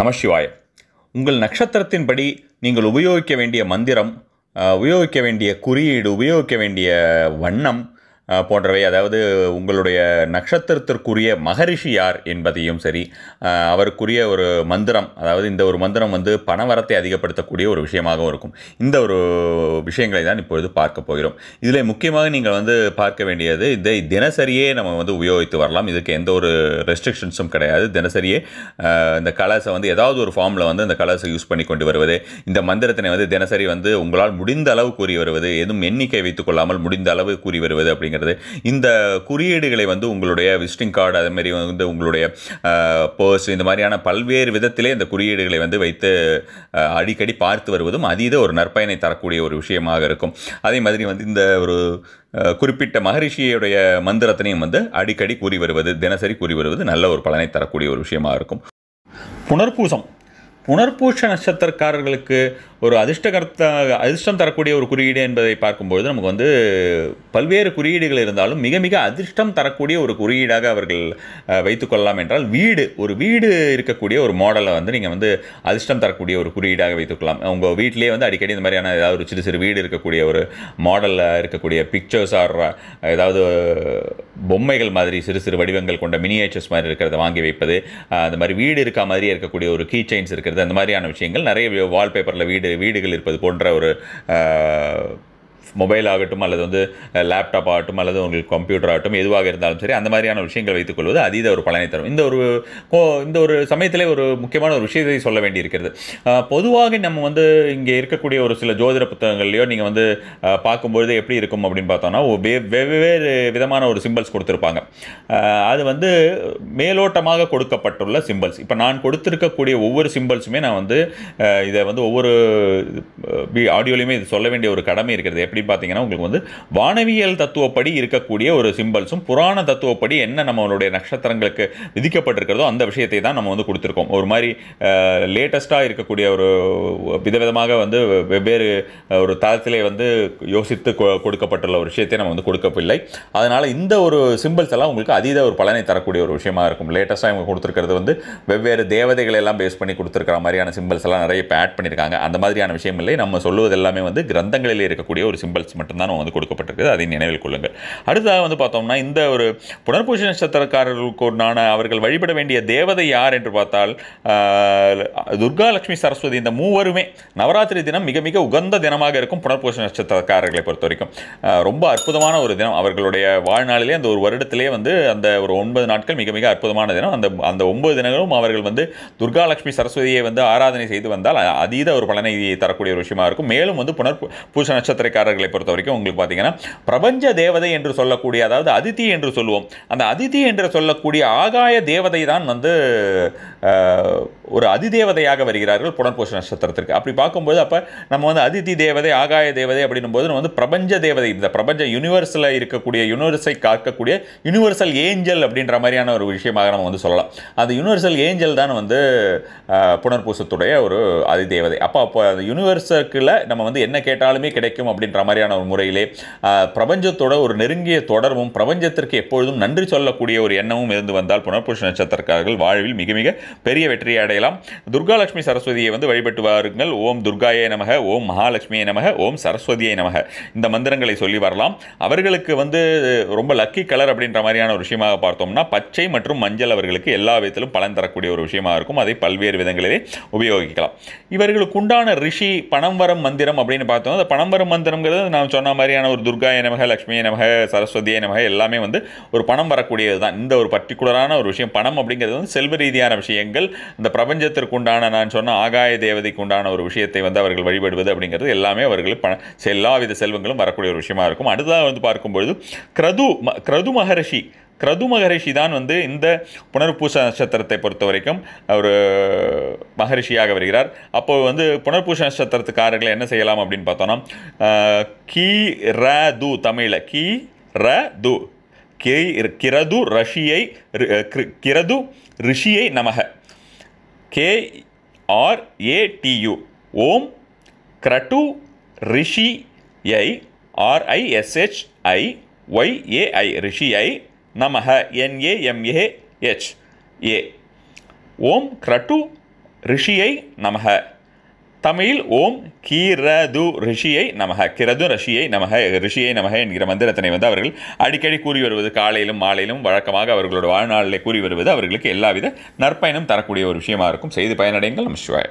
நமசிவாய உங்கள் நட்சத்திரத்தின்படி நீங்கள் உபயோகிக்க வேண்டிய மந்திரம் உபயோகிக்க வேண்டிய குறியீடு உபயோகிக்க வேண்டிய வண்ணம் போன்றவை அதாவது உங்களுடைய நட்சத்திரத்திற்குரிய மகரிஷி யார் என்பதையும் சரி அவருக்குரிய ஒரு மந்திரம் அதாவது இந்த ஒரு மந்திரம் வந்து பணவரத்தை அதிகப்படுத்தக்கூடிய ஒரு விஷயமாகவும் இருக்கும் இந்த ஒரு விஷயங்களை தான் இப்பொழுது பார்க்க போகிறோம் இதில் முக்கியமாக நீங்கள் வந்து பார்க்க வேண்டியது இதை தினசரியே நம்ம வந்து உபயோகித்து வரலாம் இதுக்கு எந்த ஒரு ரெஸ்ட்ரிக்ஷன்ஸும் கிடையாது தினசரியே இந்த கலர்ஸை வந்து ஏதாவது ஒரு ஃபார்மில் வந்து இந்த கலர்ஸை யூஸ் பண்ணி கொண்டு வருவது இந்த மந்திரத்தினை வந்து தினசரி வந்து உங்களால் முடிந்த அளவு கூறி வருவது எதுவும் எண்ணிக்கை வைத்துக் கொள்ளாமல் முடிந்த அளவு கூறி வருவது அப்படிங்கிற அப்படிங்கிறது இந்த குறியீடுகளை வந்து உங்களுடைய விசிட்டிங் கார்டு அதுமாரி வந்து உங்களுடைய பர்ஸ் இந்த மாதிரியான பல்வேறு விதத்திலே இந்த குறியீடுகளை வந்து வைத்து அடிக்கடி பார்த்து வருவதும் அதீத ஒரு நற்பயனை தரக்கூடிய ஒரு விஷயமாக இருக்கும் அதே மாதிரி வந்து இந்த ஒரு குறிப்பிட்ட மகரிஷியுடைய மந்திரத்தினையும் வந்து அடிக்கடி கூறி வருவது தினசரி கூறி வருவது நல்ல ஒரு பலனை தரக்கூடிய ஒரு விஷயமாக இருக்கும் புனர்பூசம் புனர்பூஷ நட்சத்திரக்காரர்களுக்கு ஒரு அதிர்ஷ்டகர்த்த அதிர்ஷ்டம் தரக்கூடிய ஒரு குறியீடு என்பதை பார்க்கும்பொழுது நமக்கு வந்து பல்வேறு குறியீடுகள் இருந்தாலும் மிக மிக அதிர்ஷ்டம் தரக்கூடிய ஒரு குறியீடாக அவர்கள் வைத்துக்கொள்ளலாம் என்றால் வீடு ஒரு வீடு இருக்கக்கூடிய ஒரு மாடலை வந்து நீங்கள் வந்து அதிர்ஷ்டம் தரக்கூடிய ஒரு குறியீடாக வைத்துக்கலாம் உங்கள் வீட்டிலேயே வந்து அடிக்கடி இந்த மாதிரியான ஏதாவது ஒரு சிறு சிறு வீடு இருக்கக்கூடிய ஒரு மாடலில் இருக்கக்கூடிய பிக்சர்ஸ் ஆடுற ஏதாவது பொம்மைகள் மாதிரி சிறு சிறு வடிவங்கள் கொண்ட மினியேச்சர்ஸ் மாதிரி இருக்கிறத வாங்கி வைப்பது அந்த மாதிரி வீடு இருக்கா மாதிரி இருக்கக்கூடிய ஒரு கீ செயின்ஸ் இருக்கிறது வைக்கிறது அந்த மாதிரியான விஷயங்கள் நிறைய வால்பேப்பரில் வீடு வீடுகள் இருப்பது போன்ற ஒரு மொபைல் ஆகட்டும் அல்லது வந்து லேப்டாப் ஆகட்டும் அல்லது உங்களுக்கு கம்ப்யூட்டர் ஆகட்டும் எதுவாக இருந்தாலும் சரி அந்த மாதிரியான விஷயங்கள் வைத்துக்கொள்வது அதீத ஒரு பலனை தரும் இந்த ஒரு இந்த ஒரு சமயத்திலே ஒரு முக்கியமான ஒரு விஷயத்தை சொல்ல வேண்டியிருக்கிறது பொதுவாக நம்ம வந்து இங்கே இருக்கக்கூடிய ஒரு சில ஜோதிட புத்தகங்கள்லையோ நீங்கள் வந்து பார்க்கும்பொழுது எப்படி இருக்கும் அப்படின்னு பார்த்தோம்னா வெவ்வேறு விதமான ஒரு சிம்பிள்ஸ் கொடுத்துருப்பாங்க அது வந்து மேலோட்டமாக கொடுக்கப்பட்டுள்ள சிம்பிள்ஸ் இப்போ நான் கொடுத்துருக்கக்கூடிய ஒவ்வொரு சிம்பிள்ஸுமே நான் வந்து இதை வந்து ஒவ்வொரு ஆடியோலையுமே இது சொல்ல வேண்டிய ஒரு கடமை இருக்கிறது எப்படின்னு பார்த்தீங்கன்னா உங்களுக்கு வந்து வானவியல் தத்துவப்படி இருக்கக்கூடிய ஒரு சிம்பிள்ஸும் புராண தத்துவப்படி என்ன நம்மளுடைய நட்சத்திரங்களுக்கு விதிக்கப்பட்டிருக்கிறதோ அந்த விஷயத்தை தான் நம்ம வந்து கொடுத்துருக்கோம் ஒரு மாதிரி லேட்டஸ்ட்டாக இருக்கக்கூடிய ஒரு விதவிதமாக வந்து வெவ்வேறு ஒரு தளத்திலே வந்து யோசித்து கொடுக்கப்பட்டுள்ள ஒரு விஷயத்தை நம்ம வந்து கொடுக்கவில்லை அதனால் இந்த ஒரு சிம்பிள்ஸ் எல்லாம் உங்களுக்கு அதீத ஒரு பலனை தரக்கூடிய ஒரு விஷயமா இருக்கும் லேட்டஸ்ட்டாக இவங்க கொடுத்துருக்கிறது வந்து வெவ்வேறு தேவதைகளை எல்லாம் பேஸ் பண்ணி கொடுத்துருக்கிற மாதிரியான சிம்பிள்ஸ் எல்லாம் நிறைய இப்போ ஆட் பண்ணியிருக்காங்க அந்த மாதிரியான விஷயம் இல்லை நம்ம சொல்லுவது எல்லாமே வந்து கிரந்தங்களிலே இருக்கக்கூடிய ஒரு சிம்பிள்ஸ் மட்டும்தான் வந்து கொடுக்கப்பட்டிருக்குது அதை நினைவில் கொள்ளுங்கள் அடுத்ததாக வந்து பார்த்தோம்னா இந்த ஒரு புனர்பூஷ நட்சத்திரக்காரர்களுக்கு உண்டான அவர்கள் வழிபட வேண்டிய தேவதை யார் என்று பார்த்தால் துர்கா லட்சுமி சரஸ்வதி இந்த மூவருமே நவராத்திரி தினம் மிக மிக உகந்த தினமாக இருக்கும் புனர்பூஷ நட்சத்திரக்காரர்களை பொறுத்த வரைக்கும் ரொம்ப அற்புதமான ஒரு தினம் அவர்களுடைய வாழ்நாளிலே அந்த ஒரு வருடத்திலே வந்து அந்த ஒரு ஒன்பது நாட்கள் மிக மிக அற்புதமான தினம் அந்த அந்த ஒன்பது தினங்களும் அவர்கள் வந்து துர்கா லட்சுமி சரஸ்வதியை வந்து ஆராதனை செய்து வந்தால் அதீத ஒரு பலனை தரக்கூடிய ஒரு விஷயமா இருக்கும் மேலும் வந்து புனர் பூச நட்சத்திரக்காரர்கள் நட்சத்திரக்காரர்களை பொறுத்த வரைக்கும் உங்களுக்கு பார்த்தீங்கன்னா பிரபஞ்ச தேவதை என்று சொல்லக்கூடிய அதாவது அதித்தி என்று சொல்லுவோம் அந்த அதித்தி என்று சொல்லக்கூடிய ஆகாய தேவதை தான் வந்து ஒரு அதிதேவதையாக வருகிறார்கள் புனர்பூச நட்சத்திரத்திற்கு அப்படி பார்க்கும்போது அப்போ நம்ம வந்து அதித்தி தேவதை ஆகாய தேவதை அப்படின்னும் போது வந்து பிரபஞ்ச தேவதை இந்த பிரபஞ்ச யூனிவர்ஸில் இருக்கக்கூடிய யூனிவர்ஸை காக்கக்கூடிய யூனிவர்சல் ஏஞ்சல் அப்படின்ற மாதிரியான ஒரு விஷயமாக நம்ம வந்து சொல்லலாம் அந்த யூனிவர்சல் ஏஞ்சல் தான் வந்து புனர்பூசத்துடைய ஒரு அதிதேவதை அப்போ அப்போ அந்த யூனிவர்ஸுக்குள்ள நம்ம வந்து என்ன கேட்டாலுமே கிடைக்கும் அப்படின்ற மாதிரியான ஒரு முறையிலே பிரபஞ்சத்தோட ஒரு நெருங்கிய தொடர்பும் பிரபஞ்சத்திற்கு எப்பொழுதும் நன்றி சொல்லக்கூடிய ஒரு எண்ணமும் இருந்து வந்தால் புனர்புஷ நட்சத்திரக்காரர்கள் வாழ்வில் மிக மிக பெரிய வெற்றியை அடையலாம் துர்காலட்சுமி சரஸ்வதியை வந்து வழிபட்டு வாருங்கள் ஓம் துர்காயை நமக ஓம் மகாலட்சுமியை நமக ஓம் சரஸ்வதியை நமக இந்த மந்திரங்களை சொல்லி வரலாம் அவர்களுக்கு வந்து ரொம்ப லக்கி கலர் அப்படின்ற மாதிரியான ஒரு விஷயமாக பார்த்தோம்னா பச்சை மற்றும் மஞ்சள் அவர்களுக்கு எல்லா விதத்திலும் பலன் தரக்கூடிய ஒரு விஷயமாக இருக்கும் அதை பல்வேறு விதங்களிலே உபயோகிக்கலாம் இவர்களுக்கு உண்டான ரிஷி பணம் வரம் மந்திரம் அப்படின்னு பார்த்தோம் அந்த பணம் வரம் மந்திரங்கிறது அப்படிங்கிறது நான் சொன்ன மாதிரியான ஒரு துர்கா நமக லக்ஷ்மி நமக சரஸ்வதியை நமக எல்லாமே வந்து ஒரு பணம் வரக்கூடியது தான் இந்த ஒரு பர்டிகுலரான ஒரு விஷயம் பணம் அப்படிங்கிறது வந்து செல்வ ரீதியான விஷயங்கள் இந்த பிரபஞ்சத்திற்கு உண்டான நான் சொன்ன ஆகாய தேவதைக்கு உண்டான ஒரு விஷயத்தை வந்து அவர்கள் வழிபடுவது அப்படிங்கிறது எல்லாமே அவர்கள் பண எல்லாவித செல்வங்களும் வரக்கூடிய ஒரு விஷயமா இருக்கும் அடுத்ததாக வந்து பார்க்கும்பொழுது கிரது கிரது மகரிஷி கிரது மகரிஷி தான் வந்து இந்த புனர்பூச நட்சத்திரத்தை பொறுத்த வரைக்கும் அவர் மகரிஷியாக வருகிறார் அப்போது வந்து புனர்பூச நட்சத்திரத்துக்காரர்களை என்ன செய்யலாம் அப்படின்னு பார்த்தோம்னா கீ ர து தமிழில் கீ ர து கிரது ரஷியை கிரது ரிஷியை நமக கே ஆர் டியு ஓம் கிரட்டு ரிஷியை ஆர்ஐஎஸ்ஹெச்ஐ ஒய்ஏஐ ரிஷியை நமஹ ஏ எச் ஏ ஓம் கிரட்டு ரிஷியை நமக தமிழில் ஓம் கீரது ரிஷியை நமக கிரது ரிஷியை நமக ரிஷியை நமக என்கிற மந்திரத்தினை வந்து அவர்கள் அடிக்கடி கூறி வருவது காலையிலும் மாலையிலும் வழக்கமாக அவர்களோட வாழ்நாளில் கூறி வருவது அவர்களுக்கு எல்லாவித நற்பயணம் தரக்கூடிய ஒரு விஷயமாக இருக்கும் செய்து பயனடைங்கள் நம சிவாய்